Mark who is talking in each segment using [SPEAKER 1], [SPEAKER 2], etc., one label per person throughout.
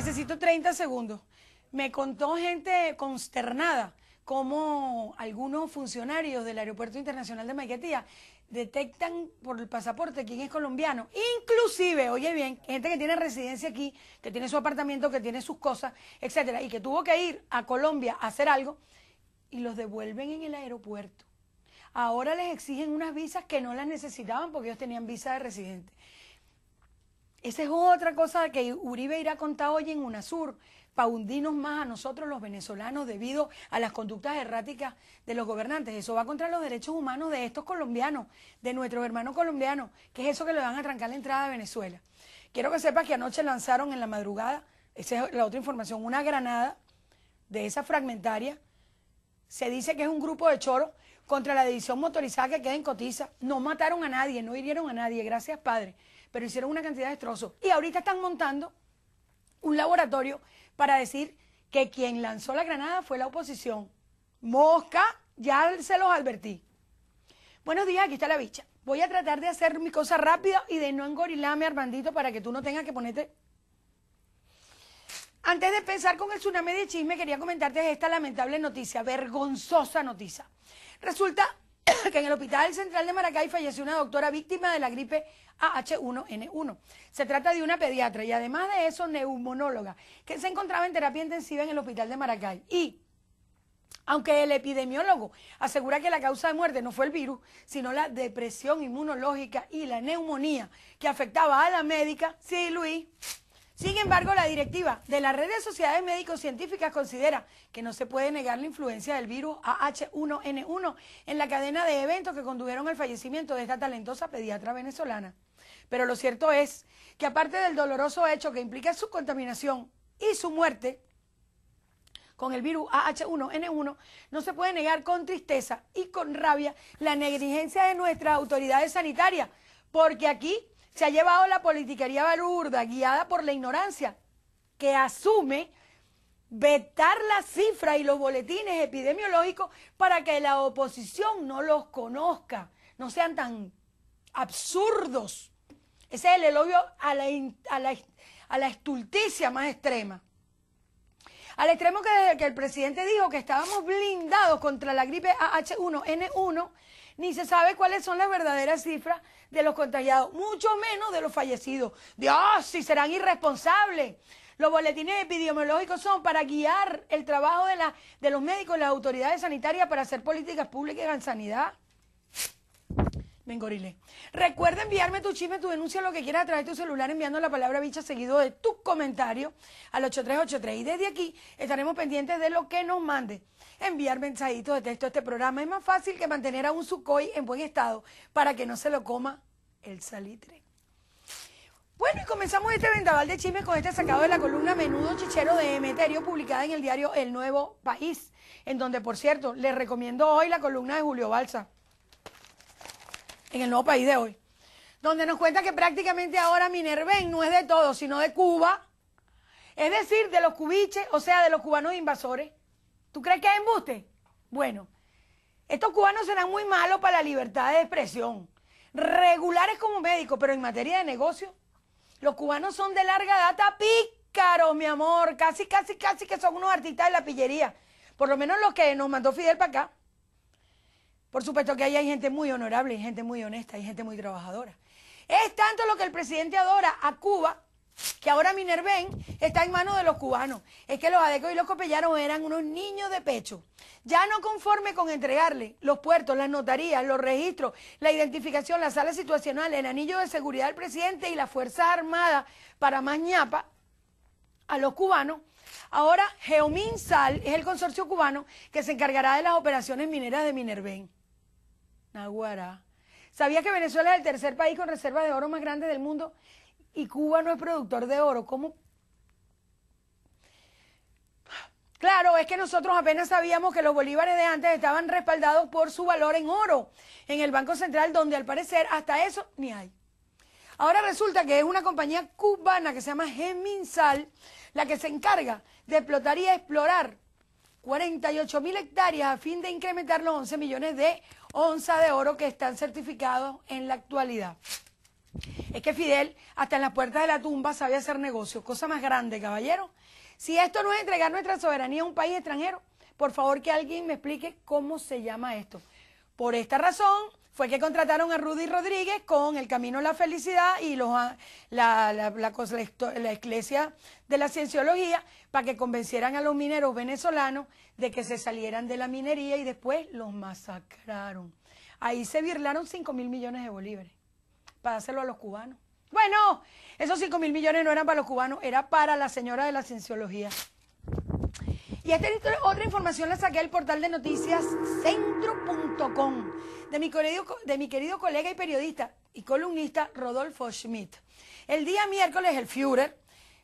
[SPEAKER 1] Necesito 30 segundos. Me contó gente consternada cómo algunos funcionarios del Aeropuerto Internacional de Maiquetía detectan por el pasaporte quién es colombiano. Inclusive, oye bien, gente que tiene residencia aquí, que tiene su apartamento, que tiene sus cosas, etcétera, y que tuvo que ir a Colombia a hacer algo y los devuelven en el aeropuerto. Ahora les exigen unas visas que no las necesitaban porque ellos tenían visa de residente. Esa es otra cosa que Uribe irá a hoy en UNASUR, para hundirnos más a nosotros los venezolanos debido a las conductas erráticas de los gobernantes. Eso va contra los derechos humanos de estos colombianos, de nuestros hermanos colombianos, que es eso que le van a trancar la entrada a Venezuela. Quiero que sepas que anoche lanzaron en la madrugada, esa es la otra información, una granada de esa fragmentaria. Se dice que es un grupo de choros contra la división motorizada que queda en Cotiza. No mataron a nadie, no hirieron a nadie, gracias Padre pero hicieron una cantidad de destrozos. Y ahorita están montando un laboratorio para decir que quien lanzó la granada fue la oposición. Mosca, ya se los advertí. Buenos días, aquí está la bicha. Voy a tratar de hacer mi cosa rápida y de no engorilarme, Armandito, para que tú no tengas que ponerte... Antes de empezar con el tsunami de chisme, quería comentarte esta lamentable noticia, vergonzosa noticia. Resulta que en el Hospital Central de Maracay falleció una doctora víctima de la gripe AH1N1. Se trata de una pediatra y además de eso neumonóloga, que se encontraba en terapia intensiva en el Hospital de Maracay. Y aunque el epidemiólogo asegura que la causa de muerte no fue el virus, sino la depresión inmunológica y la neumonía que afectaba a la médica, sí, Luis. Sin embargo, la directiva de la Red de sociedades Médicos científicas considera que no se puede negar la influencia del virus AH1N1 en la cadena de eventos que condujeron al fallecimiento de esta talentosa pediatra venezolana. Pero lo cierto es que aparte del doloroso hecho que implica su contaminación y su muerte, con el virus AH1N1, no se puede negar con tristeza y con rabia la negligencia de nuestras autoridades sanitarias, porque aquí se ha llevado la politiquería balurda, guiada por la ignorancia, que asume vetar las cifras y los boletines epidemiológicos para que la oposición no los conozca, no sean tan absurdos. Ese es el elogio a la, a la, a la estulticia más extrema. Al extremo que desde que el presidente dijo que estábamos blindados contra la gripe AH1N1, ni se sabe cuáles son las verdaderas cifras de los contagiados, mucho menos de los fallecidos. Dios, si serán irresponsables. Los boletines epidemiológicos son para guiar el trabajo de, los médicos las autoridades sanitarias para hacer políticas públicas en sanidad. Ven, Recuerda enviarme tu chisme, tu denuncia, lo que quieras a través de tu celular enviando la palabra bicha seguido de tu comentario al 8383. Y desde aquí estaremos pendientes de lo que nos mande enviar mensajitos de texto a este programa. Es más fácil que mantener a un sucoy en buen estado para que no se lo coma el salitre. Bueno, y comenzamos este vendaval de chismes con este sacado de la columna Menudo Chichero de Emeterio, publicada en el diario El Nuevo País, en donde, por cierto, les recomiendo hoy la columna de Julio Balsa, en el Nuevo País de hoy, donde nos cuenta que prácticamente ahora Minerven no es de todo, sino de Cuba, es decir, de los cubiches, o sea, de los cubanos invasores. ¿Tú crees que hay embuste? Bueno, estos cubanos serán muy malos para la libertad de expresión. Regulares como médicos, pero en materia de negocio, los cubanos son de larga data pícaros, mi amor. Casi, casi, casi que son unos artistas de la pillería. Por lo menos los que nos mandó Fidel para acá. Por supuesto que ahí hay gente muy honorable, hay gente muy honesta, hay gente muy trabajadora. Es tanto lo que el presidente adora a Cuba que ahora Minervén está en manos de los cubanos. Es que los adecos y los copellanos eran unos niños de pecho. Ya no conforme con entregarle los puertos, las notarías, los registros, la identificación, la sala situacional, el anillo de seguridad del presidente y las Fuerzas Armadas para más ñapa a los cubanos, ahora Sal es el consorcio cubano que se encargará de las operaciones mineras de Minervén. Naguará. ¿Sabía que Venezuela es el tercer país con reserva de oro más grande del mundo y Cuba no es productor de oro. ¿Cómo? Claro, es que nosotros apenas sabíamos que los bolívares de antes estaban respaldados por su valor en oro en el Banco Central, donde al parecer hasta eso ni hay. Ahora resulta que es una compañía cubana que se llama Geminsal la que se encarga de explotar y explorar 48 mil hectáreas a fin de incrementar los 11 millones de onzas de oro que están certificados en la actualidad. Es que Fidel, hasta en las puertas de la tumba, sabe hacer negocio. Cosa más grande, caballero. Si esto no es entregar nuestra soberanía a un país extranjero, por favor que alguien me explique cómo se llama esto. Por esta razón fue que contrataron a Rudy Rodríguez con El Camino a la Felicidad y la, la, la, la, Iglesia de la Cienciología para que convencieran a los mineros venezolanos de que se salieran de la minería y después los masacraron. Ahí se virlaron 5 mil millones de bolívares para hacerlo a los cubanos. Bueno, esos 5 mil millones no eran para los cubanos, era para la señora de la cienciología. Y esta otra información la saqué del portal de noticias centro.com de, mi de mi querido colega y periodista y columnista Rodolfo Schmidt. El día miércoles, el Führer,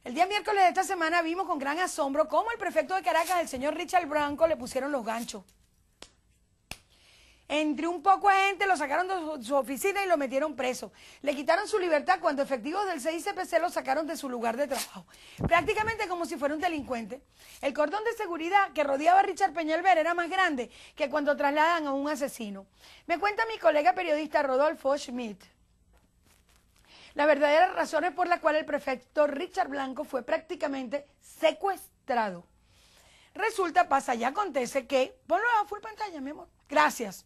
[SPEAKER 1] el día miércoles de esta semana vimos con gran asombro cómo el prefecto de Caracas, el señor Richard Branco, le pusieron los ganchos. Entre un poco de gente, lo sacaron de su oficina y lo metieron preso. Le quitaron su libertad cuando efectivos del CICPC lo sacaron de su lugar de trabajo. Prácticamente como si fuera un delincuente. El cordón de seguridad que rodeaba a Richard Peñalver era más grande que cuando trasladan a un asesino. Me cuenta mi colega periodista Rodolfo Schmidt. Las verdaderas razones por las cuales el prefecto Richard Blanco fue prácticamente secuestrado. Resulta, pasa y acontece que... Ponlo a full pantalla, mi amor. Gracias.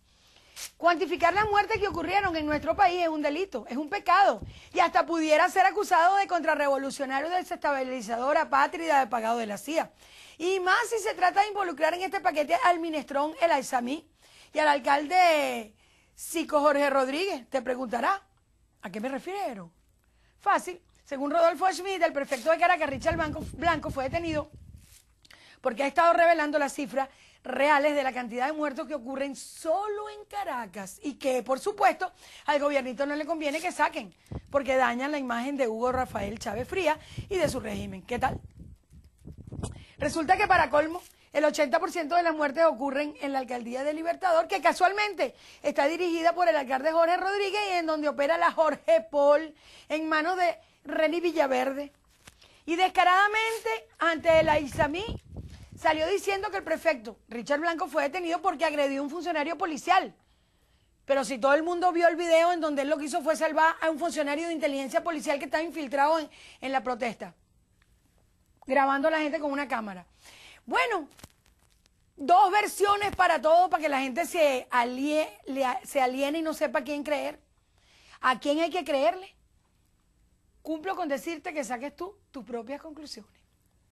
[SPEAKER 1] Cuantificar las muertes que ocurrieron en nuestro país es un delito, es un pecado. Y hasta pudiera ser acusado de contrarrevolucionario, desestabilizadora, patria, de pagado de la CIA. Y más si se trata de involucrar en este paquete al ministrón El Aizamí y al alcalde Zico Jorge Rodríguez. Te preguntará, ¿a qué me refiero? Fácil. Según Rodolfo Schmidt, el prefecto de Caracas, Richard Blanco fue detenido porque ha estado revelando las cifras reales de la cantidad de muertos que ocurren solo en Caracas y que, por supuesto, al gobiernito no le conviene que saquen, porque dañan la imagen de Hugo Rafael Chávez Fría y de su régimen. ¿Qué tal? Resulta que para colmo, el 80% de las muertes ocurren en la alcaldía de Libertador, que casualmente está dirigida por el alcalde Jorge Rodríguez y en donde opera la Jorge Paul en manos de René Villaverde. Y descaradamente, ante el isamí salió diciendo que el prefecto Richard Blanco fue detenido porque agredió a un funcionario policial. Pero si todo el mundo vio el video en donde él lo que hizo fue salvar a un funcionario de inteligencia policial que estaba infiltrado en, la protesta, grabando a la gente con una cámara. Bueno, dos versiones para todo, para que la gente se, se aliene y no sepa a quién creer. ¿A quién hay que creerle? Cumplo con decirte que saques tú tus propias conclusiones.